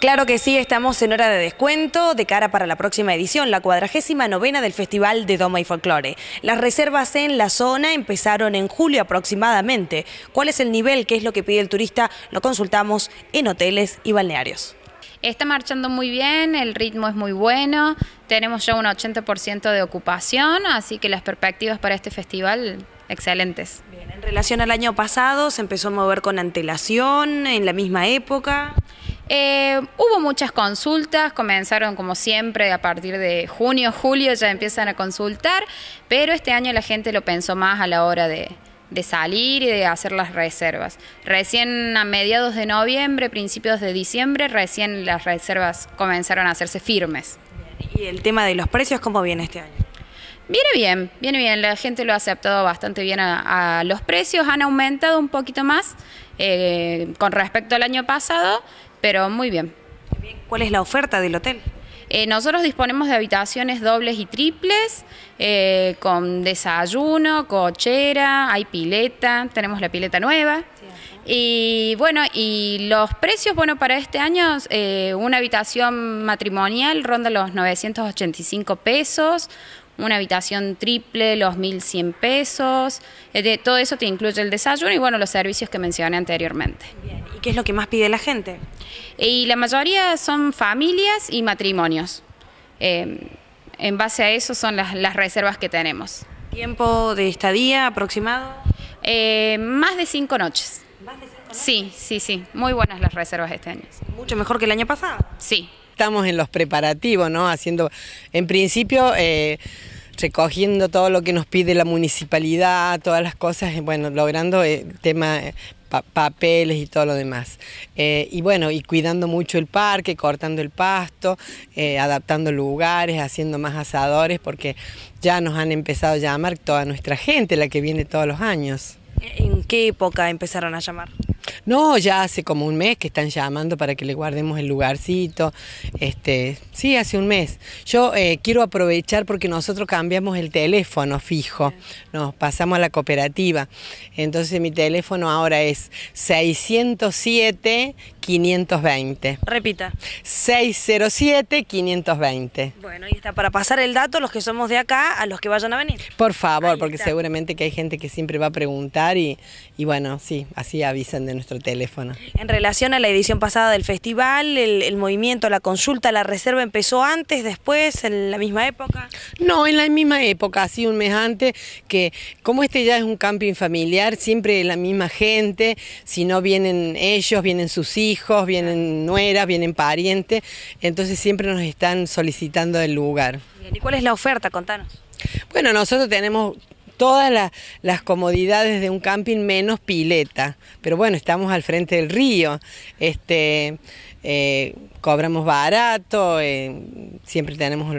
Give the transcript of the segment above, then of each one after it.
Claro que sí, estamos en hora de descuento de cara para la próxima edición, la cuadragésima novena del Festival de Doma y Folclore. Las reservas en la zona empezaron en julio aproximadamente. ¿Cuál es el nivel? ¿Qué es lo que pide el turista? Lo consultamos en hoteles y balnearios. Está marchando muy bien, el ritmo es muy bueno, tenemos ya un 80% de ocupación, así que las perspectivas para este festival excelentes. Bien, en relación al año pasado, se empezó a mover con antelación, en la misma época. Eh, hubo muchas consultas, comenzaron como siempre a partir de junio, julio ya empiezan a consultar, pero este año la gente lo pensó más a la hora de, salir y de hacer las reservas. Recién a mediados de noviembre, principios de diciembre, recién las reservas comenzaron a hacerse firmes. ¿Y el tema de los precios cómo viene este año? Viene bien, viene bien, la gente lo ha aceptado bastante bien a los precios, han aumentado un poquito más, eh, con respecto al año pasado, pero muy bien. ¿Cuál es la oferta del hotel? Eh, nosotros disponemos de habitaciones dobles y triples, eh, con desayuno, cochera, hay pileta, tenemos la pileta nueva. y bueno, y los precios, bueno, para este año, una habitación matrimonial ronda los 985 pesos, una habitación triple, los 1.100 pesos, eh, de, todo eso te incluye el desayuno y bueno, los servicios que mencioné anteriormente. ¿Y qué es lo que más pide la gente? Eh, y la mayoría son familias y matrimonios. Eh, en base a eso son las, reservas que tenemos. ¿Tiempo de estadía aproximado? más de cinco noches. ¿Más de cinco noches? Sí, sí, sí. Muy buenas las reservas este año. ¿Mucho mejor que el año pasado? Sí, estamos en los preparativos, ¿no? Haciendo, en principio, eh, recogiendo todo lo que nos pide la municipalidad, todas las cosas, bueno, logrando el eh, tema eh, papeles y todo lo demás. y bueno, y cuidando mucho el parque, cortando el pasto, adaptando lugares, haciendo más asadores, porque ya nos han empezado a llamar toda nuestra gente, la que viene todos los años. ¿En qué época empezaron a llamar? No, ya hace como un mes que están llamando para que le guardemos el lugarcito. Este, sí, hace un mes. Yo eh, quiero aprovechar porque nosotros cambiamos el teléfono fijo, nos pasamos a la cooperativa. Entonces mi teléfono ahora es 607 520. Repita. 607-520. Bueno, y está para pasar el dato los que somos de acá a los que vayan a venir. Por favor, porque seguramente que hay gente que siempre va a preguntar y, y bueno, sí, así avisan de nuestro teléfono. En relación a la edición pasada del festival, el, movimiento, la consulta, la reserva empezó antes, después, en la misma época? No, en la misma época, así un mes antes, que como este ya es un camping familiar, siempre la misma gente, si no vienen ellos, vienen sus hijos, vienen nueras, vienen parientes, entonces siempre nos están solicitando el lugar. ¿Y cuál es la oferta? Contanos. Bueno, nosotros tenemos todas las comodidades de un camping menos pileta. Pero bueno, estamos al frente del río, este, eh, cobramos barato, eh, siempre tenemos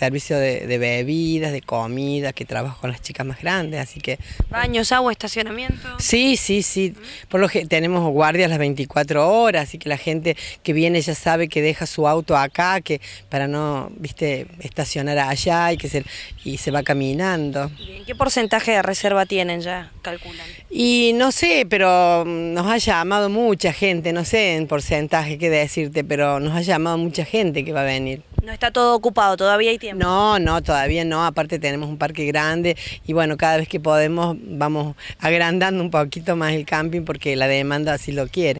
servicio de, bebidas, de comida, que trabajo con las chicas más grandes, así que... Baños, agua, estacionamiento. Sí, sí, sí. Por lo que tenemos guardias las 24 horas, así que la gente que viene ya sabe que deja su auto acá, que para no, viste, estacionar allá y que se, y se va caminando. Bien. ¿Qué porcentaje de reserva tienen ya, calculan? Y no sé, pero mm, nos ha llamado mucha gente, no sé en porcentaje qué decirte, pero nos ha llamado mucha gente que va a venir. No está todo ocupado, todavía hay tiempo. No, no, todavía no. Aparte tenemos un parque grande y bueno, cada vez que podemos vamos agrandando un poquito más el camping porque la demanda así lo quiere.